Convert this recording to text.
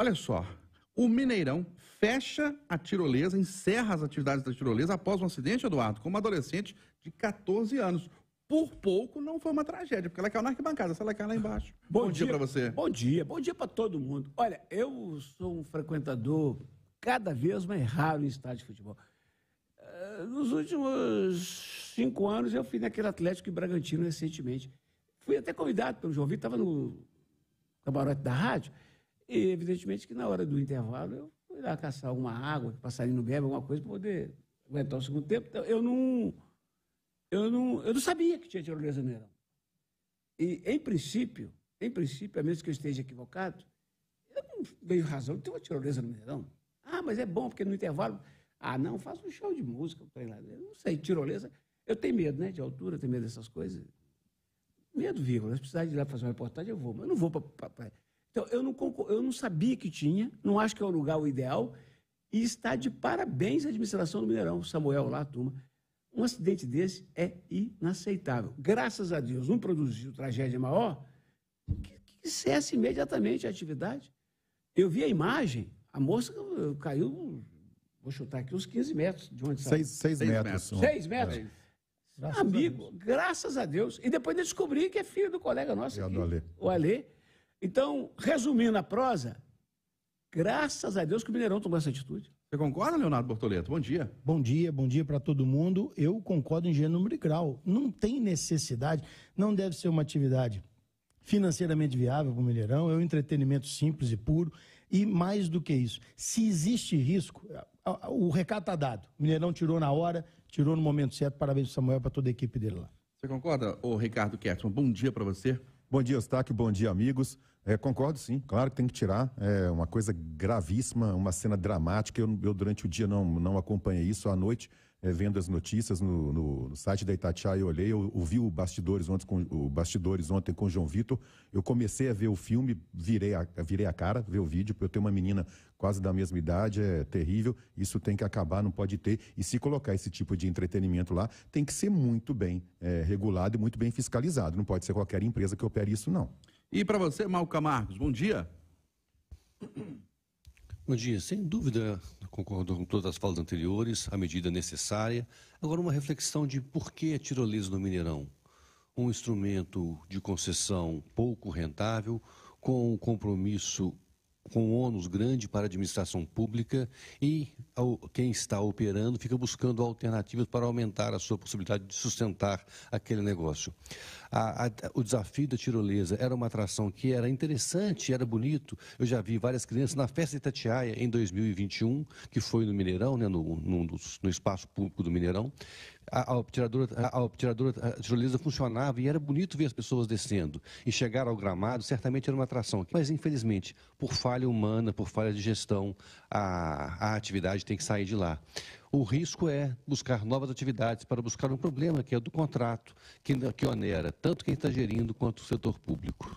Olha só, o Mineirão fecha a tirolesa, encerra as atividades da tirolesa após um acidente, Eduardo, com uma adolescente de 14 anos. Por pouco não foi uma tragédia, porque ela caiu na arquibancada, se ela caiu lá embaixo. Bom, bom dia, dia para você. Bom dia, bom dia para todo mundo. Olha, eu sou um frequentador cada vez mais raro em estádio de futebol. Ah, nos últimos cinco anos eu fui naquele Atlético e Bragantino recentemente. Fui até convidado pelo João Vitor, estava no camarote da rádio. E, evidentemente, que na hora do intervalo eu fui lá caçar alguma água, que passarinho bebe, alguma coisa, para poder aguentar o segundo tempo. Então, eu não, eu não, eu não sabia que tinha tirolesa no Irão. E, em princípio, em princípio, a menos que eu esteja equivocado, eu não vejo razão de ter uma tirolesa no Mineirão. Ah, mas é bom, porque no intervalo. Ah, não, faço um show de música, um não sei, tirolesa. Eu tenho medo, né? De altura, tenho medo dessas coisas. Medo, vírgula. Se precisar de ir lá fazer uma reportagem, eu vou. Mas eu não vou para então, eu não, concor... eu não sabia que tinha, não acho que é o lugar o ideal, e está de parabéns à administração do Mineirão, Samuel lá, turma. Um acidente desse é inaceitável. Graças a Deus, não produziu tragédia maior, que, que cesse imediatamente a atividade. Eu vi a imagem, a moça caiu, vou chutar aqui, uns 15 metros de onde saiu. 6 metros. 6 metros. É. Graças Amigo, a graças a Deus. E depois eu descobri que é filho do colega nosso. É aqui, o Alê. O Alê então, resumindo a prosa, graças a Deus que o Mineirão tomou essa atitude. Você concorda, Leonardo Bortoleto? Bom dia. Bom dia, bom dia para todo mundo. Eu concordo em gênero número e grau. Não tem necessidade, não deve ser uma atividade financeiramente viável para o Mineirão, é um entretenimento simples e puro. E mais do que isso, se existe risco, o recado está dado. O Mineirão tirou na hora, tirou no momento certo. Parabéns, Samuel, para toda a equipe dele lá. Você concorda, ô Ricardo Kertman? Bom dia para você. Bom dia, Eustáquio. Bom dia, amigos. É, concordo sim, claro que tem que tirar. É uma coisa gravíssima, uma cena dramática. Eu, eu durante o dia não, não acompanhei isso. À noite é, vendo as notícias no, no, no, site da Itatiaia, eu olhei, eu ouvi o Bastidores ontem com, o Bastidores ontem com o João Vitor, eu comecei a ver o filme, virei a, virei a cara, ver o vídeo, porque eu tenho uma menina quase da mesma idade, é terrível, isso tem que acabar, não pode ter, e se colocar esse tipo de entretenimento lá, tem que ser muito bem é, regulado e muito bem fiscalizado, não pode ser qualquer empresa que opere isso não. E para você, Malca Marcos, bom dia. Bom dia. Sem dúvida, concordo com todas as falas anteriores, a medida necessária. Agora, uma reflexão de por que a é tirolesa no Mineirão? Um instrumento de concessão pouco rentável, com um compromisso com ônus grande para a administração pública e quem está operando fica buscando alternativas para aumentar a sua possibilidade de sustentar aquele negócio. A, a, o desafio da tirolesa era uma atração que era interessante, era bonito. Eu já vi várias crianças na festa de Itatiaia em 2021, que foi no Mineirão, né, no, no, no espaço público do Mineirão a, a obturadora, a, a obturadora funcionava e era bonito ver as pessoas descendo. E chegar ao gramado certamente era uma atração. Mas, infelizmente, por falha humana, por falha de gestão, a, a atividade tem que sair de lá. O risco é buscar novas atividades para buscar um problema que é do contrato, que, que onera tanto quem está gerindo quanto o setor público.